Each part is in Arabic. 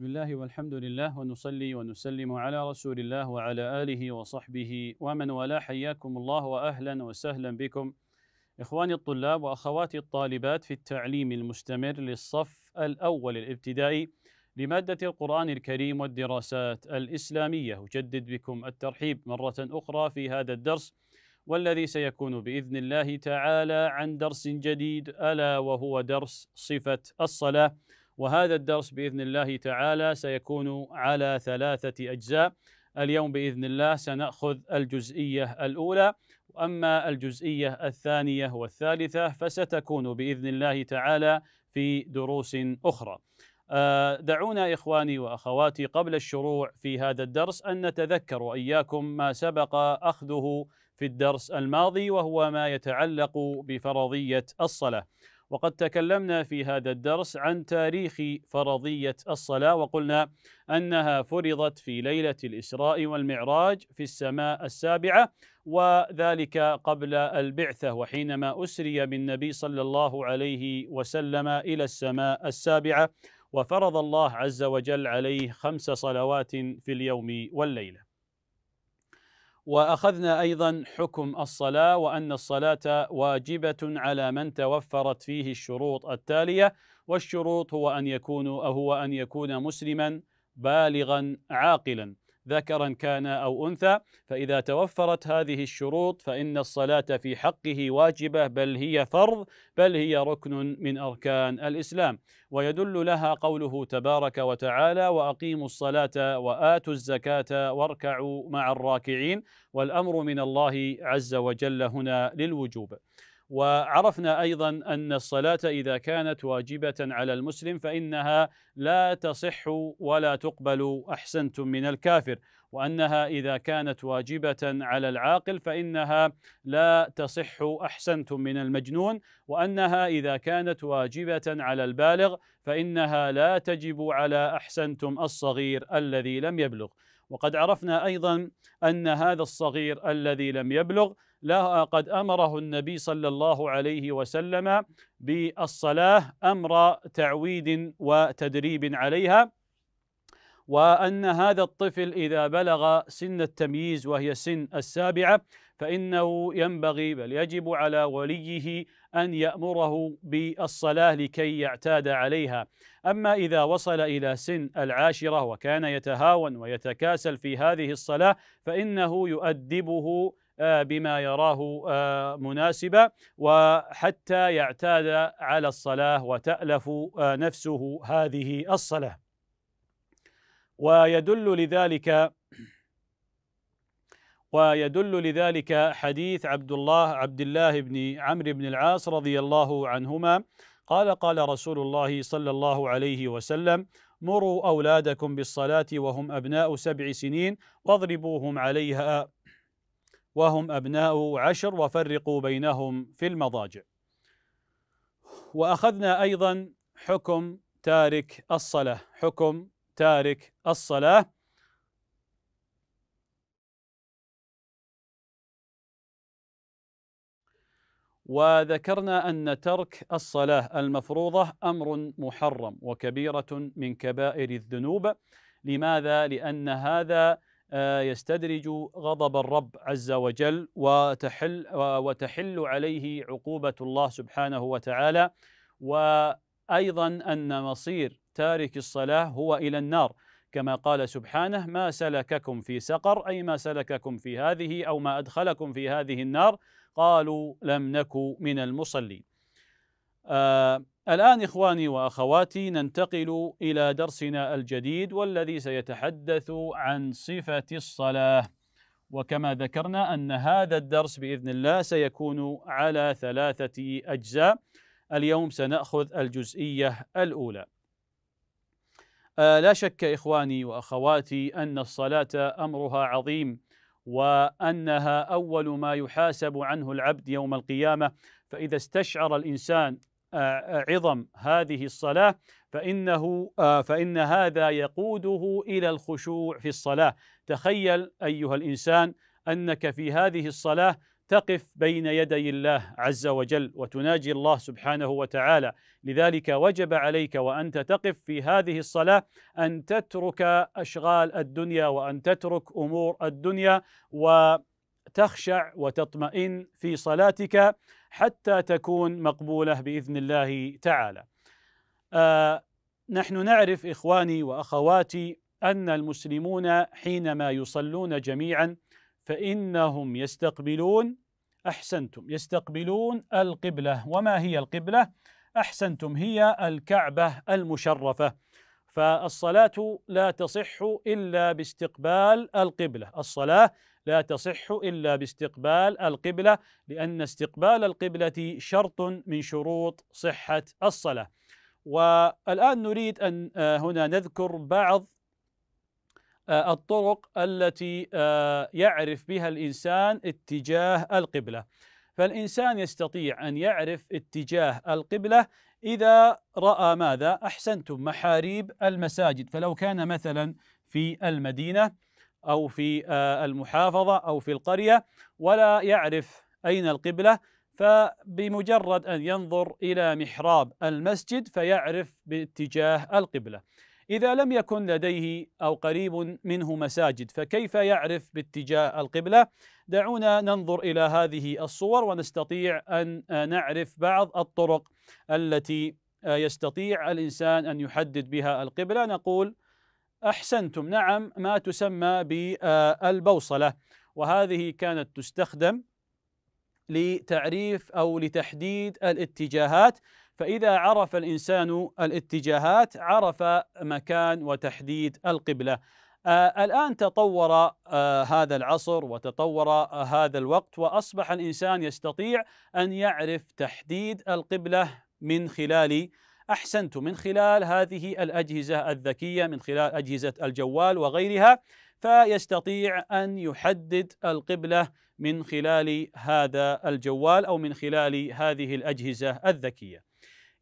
بسم الله والحمد لله ونصلي ونسلم على رسول الله وعلى آله وصحبه ومن والاه حياكم الله وأهلا وسهلا بكم إخواني الطلاب وأخواتي الطالبات في التعليم المستمر للصف الأول الابتدائي لمادة القرآن الكريم والدراسات الإسلامية أجدد بكم الترحيب مرة أخرى في هذا الدرس والذي سيكون باذن الله تعالى عن درس جديد الا وهو درس صفه الصلاه وهذا الدرس باذن الله تعالى سيكون على ثلاثه اجزاء اليوم باذن الله سناخذ الجزئيه الاولى واما الجزئيه الثانيه والثالثه فستكون باذن الله تعالى في دروس اخرى. آه، دعونا اخواني واخواتي قبل الشروع في هذا الدرس ان نتذكر واياكم ما سبق اخذه في الدرس الماضي وهو ما يتعلق بفرضيه الصلاه. وقد تكلمنا في هذا الدرس عن تاريخ فرضية الصلاة وقلنا أنها فرضت في ليلة الإسراء والمعراج في السماء السابعة وذلك قبل البعثة وحينما أسري بالنبي صلى الله عليه وسلم إلى السماء السابعة وفرض الله عز وجل عليه خمس صلوات في اليوم والليله واخذنا ايضا حكم الصلاه وان الصلاه واجبه على من توفرت فيه الشروط التاليه والشروط هو ان يكون هو ان يكون مسلما بالغا عاقلا ذكرا كان او انثى فاذا توفرت هذه الشروط فان الصلاه في حقه واجبه بل هي فرض بل هي ركن من اركان الاسلام ويدل لها قوله تبارك وتعالى واقيموا الصلاه واتوا الزكاه واركعوا مع الراكعين والامر من الله عز وجل هنا للوجوب وعرفنا ايضا ان الصلاه اذا كانت واجبه على المسلم فانها لا تصح ولا تقبل احسنتم من الكافر وانها اذا كانت واجبه على العاقل فانها لا تصح احسنتم من المجنون وانها اذا كانت واجبه على البالغ فانها لا تجب على احسنتم الصغير الذي لم يبلغ وقد عرفنا ايضا ان هذا الصغير الذي لم يبلغ لا قد امره النبي صلى الله عليه وسلم بالصلاه امر تعويد وتدريب عليها وأن هذا الطفل إذا بلغ سن التمييز وهي سن السابعة فإنه ينبغي بل يجب على وليه أن يأمره بالصلاة لكي يعتاد عليها أما إذا وصل إلى سن العاشرة وكان يتهاون ويتكاسل في هذه الصلاة فإنه يؤدبه آه، بما يراه آه، مناسبا وحتى يعتاد على الصلاة وتألف آه، نفسه هذه الصلاة ويدل لذلك ويدل لذلك حديث عبد الله عبد الله بن عمرو بن العاص رضي الله عنهما قال قال رسول الله صلى الله عليه وسلم مروا أولادكم بالصلاة وهم أبناء سبع سنين واضربوهم عليها وهم أبناء عشر وفرقوا بينهم في المضاجع وأخذنا أيضا حكم تارك الصلاة حكم تارك الصلاة وذكرنا أن ترك الصلاة المفروضة أمر محرم وكبيرة من كبائر الذنوب لماذا؟ لأن هذا آه، يستدرج غضب الرب عز وجل وتحل وتحل عليه عقوبة الله سبحانه وتعالى وأيضا أن مصير تارك الصلاة هو إلى النار كما قال سبحانه ما سلككم في سقر أي ما سلككم في هذه أو ما أدخلكم في هذه النار قالوا لم نك من المصلين آه الآن إخواني وأخواتي ننتقل إلى درسنا الجديد والذي سيتحدث عن صفة الصلاة وكما ذكرنا أن هذا الدرس بإذن الله سيكون على ثلاثة أجزاء اليوم سنأخذ الجزئية الأولى آه، لا شك اخواني واخواتي ان الصلاه امرها عظيم وانها اول ما يحاسب عنه العبد يوم القيامه فاذا استشعر الانسان آه، عظم هذه الصلاه فانه آه، فان هذا يقوده الى الخشوع في الصلاه تخيل ايها الانسان انك في هذه الصلاه تقف بين يدي الله عز وجل وتناجي الله سبحانه وتعالى لذلك وجب عليك وانت تقف في هذه الصلاه ان تترك اشغال الدنيا وان تترك امور الدنيا وتخشع وتطمئن في صلاتك حتى تكون مقبوله باذن الله تعالى. آه نحن نعرف اخواني واخواتي ان المسلمون حينما يصلون جميعا فإنهم يستقبلون أحسنتم يستقبلون القبلة وما هي القبلة؟ أحسنتم هي الكعبة المشرفة فالصلاة لا تصح إلا باستقبال القبلة الصلاة لا تصح إلا باستقبال القبلة لأن استقبال القبلة شرط من شروط صحة الصلاة والآن نريد أن آه، هنا نذكر بعض آه، الطرق التي آه، يعرف بها الانسان اتجاه القبله فالانسان يستطيع ان يعرف اتجاه القبله اذا راى ماذا احسنتم محاريب المساجد فلو كان مثلا في المدينه او في آه، المحافظه او في القريه ولا يعرف اين القبله فبمجرد ان ينظر الى محراب المسجد فيعرف باتجاه القبله إذا لم يكن لديه أو قريب منه مساجد فكيف يعرف باتجاه القبلة؟ دعونا ننظر إلى هذه الصور ونستطيع أن نعرف بعض الطرق التي يستطيع الإنسان أن يحدد بها القبلة نقول أحسنتم نعم ما تسمى بالبوصلة وهذه كانت تستخدم لتعريف أو لتحديد الاتجاهات فإذا عرف الإنسان الاتجاهات عرف مكان وتحديد القبلة آه الآن تطور آه هذا العصر وتطور آه هذا الوقت وأصبح الإنسان يستطيع أن يعرف تحديد القبلة من خلال أحسنت من خلال هذه الأجهزة الذكية من خلال أجهزة الجوال وغيرها فيستطيع أن يحدد القبلة من خلال هذا الجوال أو من خلال هذه الأجهزة الذكية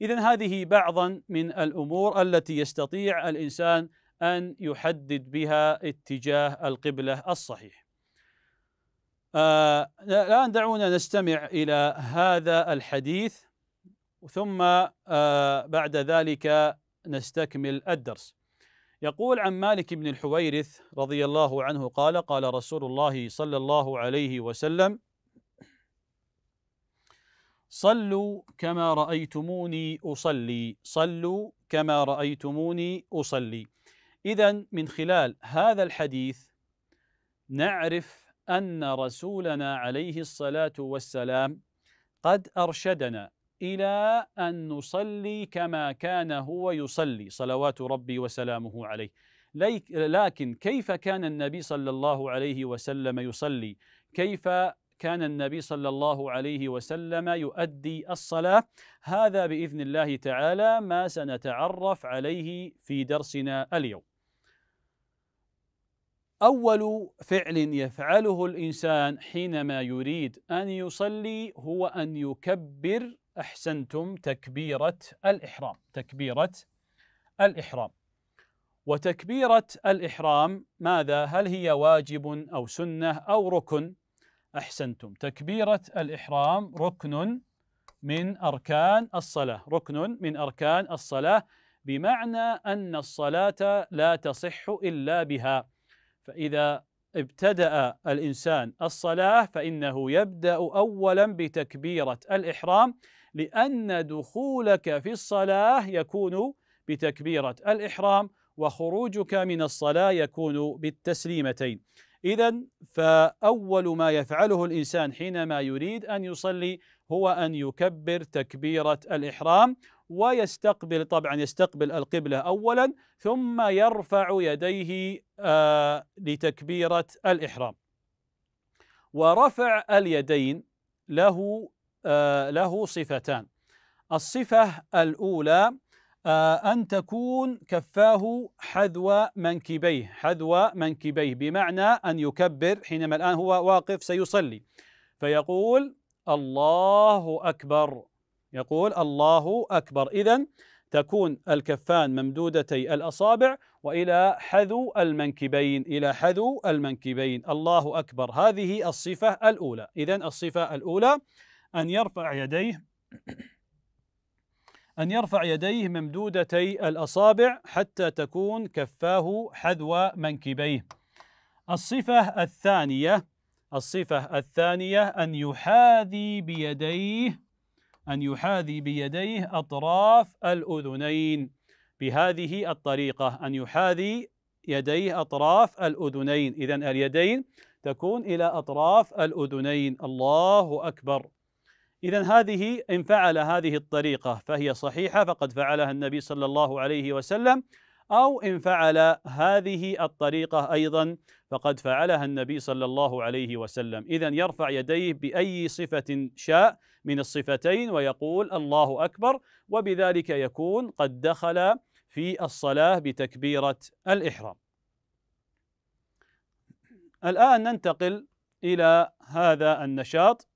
إذا هذه بعضا من الأمور التي يستطيع الإنسان أن يحدد بها اتجاه القبلة الصحيح. آه الآن دعونا نستمع إلى هذا الحديث ثم آه بعد ذلك نستكمل الدرس. يقول عن مالك بن الحويرث رضي الله عنه قال قال رسول الله صلى الله عليه وسلم صلوا كما رأيتموني أصلي صلوا كما رأيتموني أصلي إذا من خلال هذا الحديث نعرف أن رسولنا عليه الصلاة والسلام قد أرشدنا إلى أن نصلي كما كان هو يصلي صلوات ربي وسلامه عليه لكن كيف كان النبي صلى الله عليه وسلم يصلي كيف كان النبي صلى الله عليه وسلم يؤدي الصلاة هذا بإذن الله تعالى ما سنتعرف عليه في درسنا اليوم أول فعل يفعله الإنسان حينما يريد أن يصلي هو أن يكبر أحسنتم تكبيرة الإحرام تكبيرة الإحرام وتكبيرة الإحرام ماذا هل هي واجب أو سنة أو ركن أحسنتم تكبيرة الإحرام ركن من أركان الصلاة ركن من أركان الصلاة بمعنى أن الصلاة لا تصح إلا بها فإذا ابتدأ الإنسان الصلاة فإنه يبدأ أولا بتكبيرة الإحرام لأن دخولك في الصلاة يكون بتكبيرة الإحرام وخروجك من الصلاة يكون بالتسليمتين إذا فأول ما يفعله الإنسان حينما يريد أن يصلي هو أن يكبر تكبيرة الإحرام ويستقبل طبعا يستقبل القبلة أولا ثم يرفع يديه آه لتكبيرة الإحرام ورفع اليدين له آه له صفتان الصفة الأولى آه، أن تكون كفاه حذو منكبيه حذو منكبيه بمعنى أن يكبر حينما الآن هو واقف سيصلي فيقول الله أكبر يقول الله أكبر إذا تكون الكفان ممدودتي الأصابع وإلى حذو المنكبين إلى حذو المنكبين الله أكبر هذه الصفة الأولى إذا الصفة الأولى أن يرفع يديه أن يرفع يديه ممدودتي الأصابع حتى تكون كفاه حذو منكبيه. الصفة الثانية الصفة الثانية أن يحاذي بيديه أن يحاذي بيديه أطراف الأذنين بهذه الطريقة أن يحاذي يديه أطراف الأذنين إذا اليدين تكون إلى أطراف الأذنين الله أكبر إذا هذه إن فعل هذه الطريقة فهي صحيحة فقد فعلها النبي صلى الله عليه وسلم أو إن فعل هذه الطريقة أيضا فقد فعلها النبي صلى الله عليه وسلم إذا يرفع يديه بأي صفة شاء من الصفتين ويقول الله أكبر وبذلك يكون قد دخل في الصلاة بتكبيرة الإحرام الآن ننتقل إلى هذا النشاط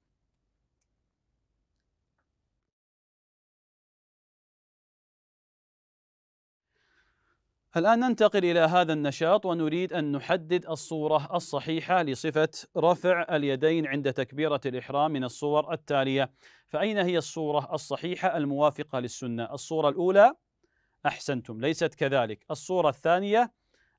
الآن ننتقل إلى هذا النشاط ونريد أن نحدد الصورة الصحيحة لصفة رفع اليدين عند تكبيرة الإحرام من الصور التالية فأين هي الصورة الصحيحة الموافقة للسنة؟ الصورة الأولى أحسنتم ليست كذلك الصورة الثانية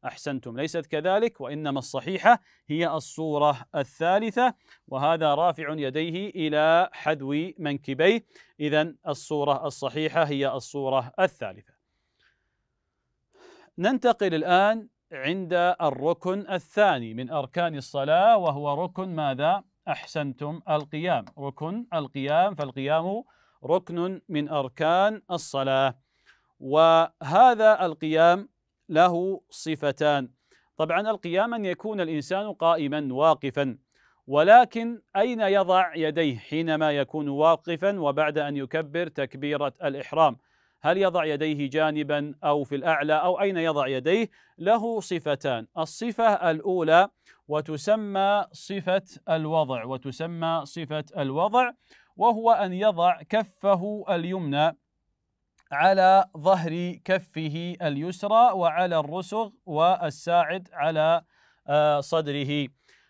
أحسنتم ليست كذلك وإنما الصحيحة هي الصورة الثالثة وهذا رافع يديه إلى حذو منكبيه إذا الصورة الصحيحة هي الصورة الثالثة ننتقل الآن عند الركن الثاني من أركان الصلاة وهو ركن ماذا؟ أحسنتم القيام ركن القيام فالقيام ركن من أركان الصلاة وهذا القيام له صفتان طبعا القيام أن يكون الإنسان قائما واقفا ولكن أين يضع يديه حينما يكون واقفا وبعد أن يكبر تكبيرة الإحرام هل يضع يديه جانبا أو في الأعلى أو أين يضع يديه له صفتان الصفة الأولى وتسمى صفة الوضع وتسمى صفة الوضع وهو أن يضع كفه اليمنى على ظهر كفه اليسرى وعلى الرسغ والساعد على آه، صدره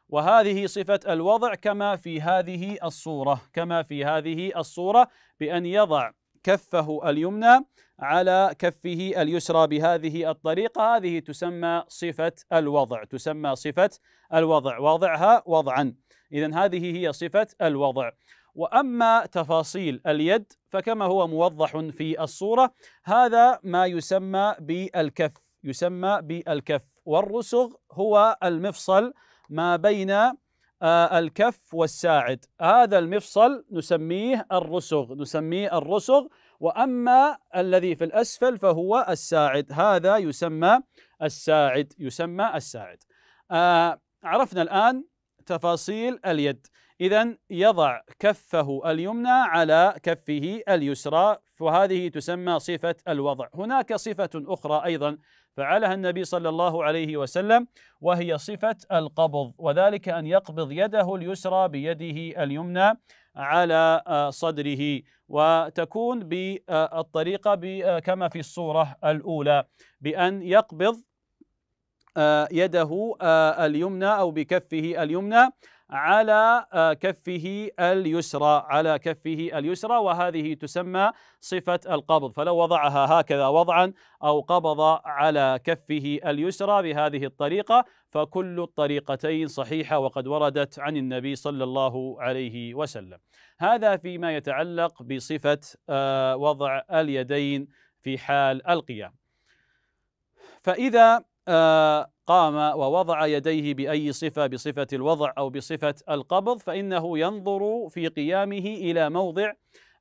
وهذه صفة الوضع كما في هذه الصورة كما في هذه الصورة بأن يضع كفه اليمنى على كفه اليسرى بهذه الطريقة هذه تسمى صفة الوضع تسمى صفة الوضع وضعها وضعا إذا هذه هي صفة الوضع واما تفاصيل اليد فكما هو موضح في الصوره هذا ما يسمى بالكف يسمى بالكف والرسغ هو المفصل ما بين آه، الكف والساعد هذا المفصل نسميه الرسغ نسميه الرسغ واما الذي في الاسفل فهو الساعد هذا يسمى الساعد يسمى الساعد آه عرفنا الان تفاصيل اليد اذا يضع كفه اليمنى على كفه اليسرى وهذه تسمى صفه الوضع هناك صفه اخرى ايضا فعلها النبي صلى الله عليه وسلم وهي صفة القبض وذلك أن يقبض يده اليسرى بيده اليمنى على آه، صدره وتكون بالطريقة آه، كما في الصورة الأولى بأن يقبض آه، يده آه، اليمنى أو بكفه اليمنى على آه، كفه اليسرى على كفه اليسرى وهذه تسمى صفة القبض فلو وضعها هكذا وضعا أو قبض على كفه اليسرى بهذه الطريقة فكل الطريقتين صحيحة وقد وردت عن النبي صلى الله عليه وسلم هذا فيما يتعلق بصفة وضع اليدين في حال القيام فإذا قام ووضع يديه باي صفه بصفه الوضع او بصفه القبض فانه ينظر في قيامه الى موضع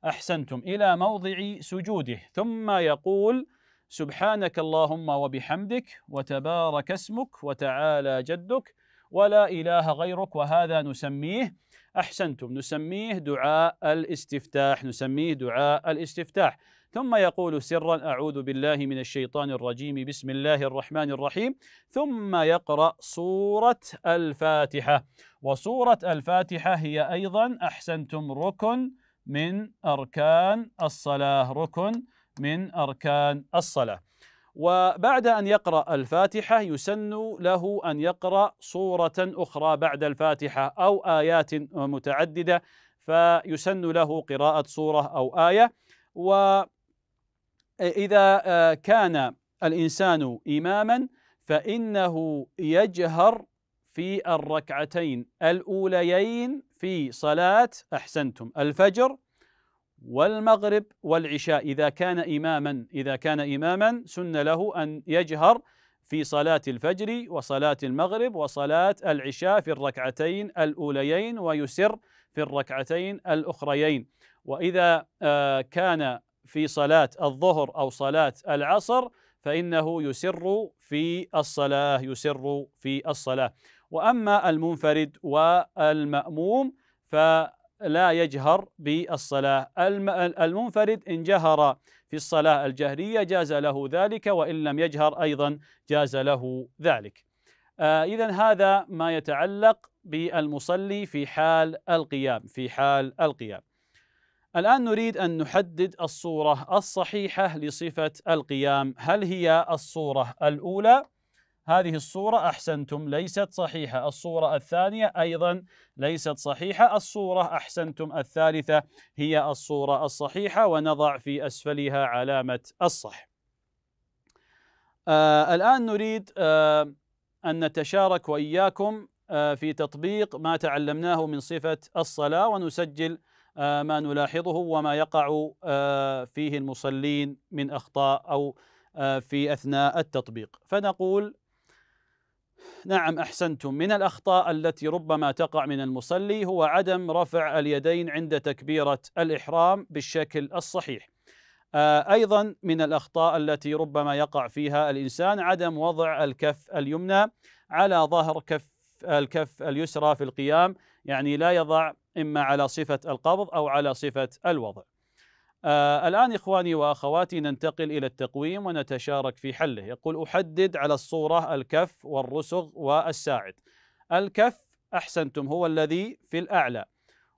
احسنتم الى موضع سجوده ثم يقول سبحانك اللهم وبحمدك وتبارك اسمك وتعالى جدك ولا اله غيرك وهذا نسميه احسنتم نسميه دعاء الاستفتاح نسميه دعاء الاستفتاح ثم يقول سرا أعوذ بالله من الشيطان الرجيم بسم الله الرحمن الرحيم ثم يقرأ سورة الفاتحة وسورة الفاتحة هي أيضا أحسنتم ركن من أركان الصلاة ركن من أركان الصلاة وبعد أن يقرأ الفاتحة يسن له أن يقرأ سورة أخرى بعد الفاتحة أو آيات متعددة فيسن له قراءة سورة أو آية و إذا كان الإنسان إماما فإنه يجهر في الركعتين الأوليين في صلاة أحسنتم الفجر والمغرب والعشاء إذا كان إماما إذا كان إماما سن له أن يجهر في صلاة الفجر وصلاة المغرب وصلاة العشاء في الركعتين الأوليين ويسر في الركعتين الأخريين وإذا كان في صلاة الظهر أو صلاة العصر فإنه يسر في الصلاة يسر في الصلاة وأما المنفرد والمأموم فلا يجهر بالصلاة المنفرد إن جهر في الصلاة الجهرية جاز له ذلك وإن لم يجهر أيضا جاز له ذلك آه إذا هذا ما يتعلق بالمصلي في حال القيام في حال القيام الآن نريد أن نحدد الصورة الصحيحة لصفة القيام هل هي الصورة الأولى؟ هذه الصورة أحسنتم ليست صحيحة الصورة الثانية أيضا ليست صحيحة الصورة أحسنتم الثالثة هي الصورة الصحيحة ونضع في أسفلها علامة الصح آه الآن نريد آه أن نتشارك وإياكم آه في تطبيق ما تعلمناه من صفة الصلاة ونسجل آه، ما نلاحظه وما يقع آه، فيه المصلين من اخطاء او آه، في اثناء التطبيق فنقول نعم احسنتم من الاخطاء التي ربما تقع من المصلي هو عدم رفع اليدين عند تكبيره الاحرام بالشكل الصحيح ايضا من الاخطاء التي ربما يقع فيها الانسان عدم وضع الكف اليمنى على ظهر كف الكف اليسرى في القيام يعني لا يضع إما على صفة القبض أو على صفة الوضع آه، الآن إخواني وأخواتي ننتقل إلى التقويم ونتشارك في حله يقول أحدد على الصورة الكف والرسغ والساعد الكف أحسنتم هو الذي في الأعلى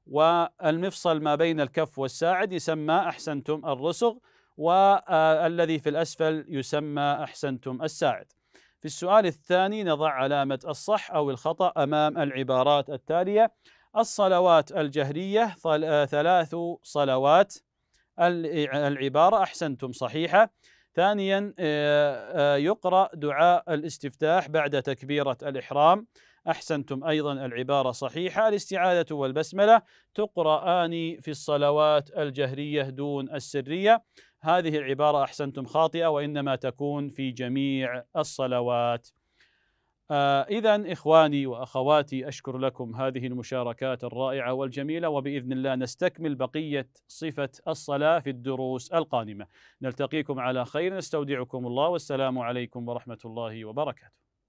والمفصل ما بين الكف والساعد يسمى أحسنتم الرسغ والذي في الأسفل يسمى أحسنتم الساعد في السؤال الثاني نضع علامة الصح أو الخطأ أمام العبارات التالية الصلوات الجهرية آه، ثلاث صلوات العبارة أحسنتم صحيحة ثانيا آه، آه، يقرأ دعاء الاستفتاح بعد تكبيرة الإحرام أحسنتم أيضا العبارة صحيحة الاستعاذة والبسملة تقرآن في الصلوات الجهرية دون السرية هذه العبارة أحسنتم خاطئة وإنما تكون في جميع الصلوات آه، إذا إخواني وأخواتي أشكر لكم هذه المشاركات الرائعة والجميلة وبإذن الله نستكمل بقية صفة الصلاة في الدروس القادمة نلتقيكم على خير نستودعكم الله والسلام عليكم ورحمة الله وبركاته